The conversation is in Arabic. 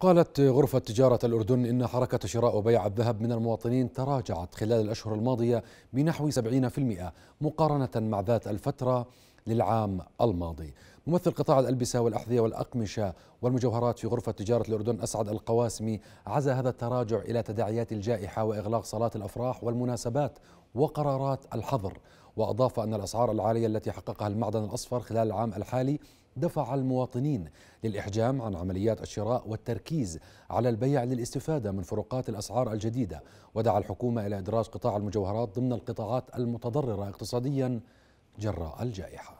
قالت غرفة تجارة الأردن إن حركة شراء وبيع الذهب من المواطنين تراجعت خلال الأشهر الماضية بنحو 70% مقارنة مع ذات الفترة للعام الماضي ممثل قطاع الألبسة والأحذية والأقمشة والمجوهرات في غرفة تجارة الأردن أسعد القواسمي عزى هذا التراجع إلى تداعيات الجائحة وإغلاق صالات الأفراح والمناسبات وقرارات الحظر وأضاف أن الأسعار العالية التي حققها المعدن الأصفر خلال العام الحالي دفع المواطنين للإحجام عن عمليات الشراء والتركيز على البيع للاستفادة من فروقات الأسعار الجديدة ودعا الحكومة إلى إدراج قطاع المجوهرات ضمن القطاعات المتضررة اقتصاديا جراء الجائحة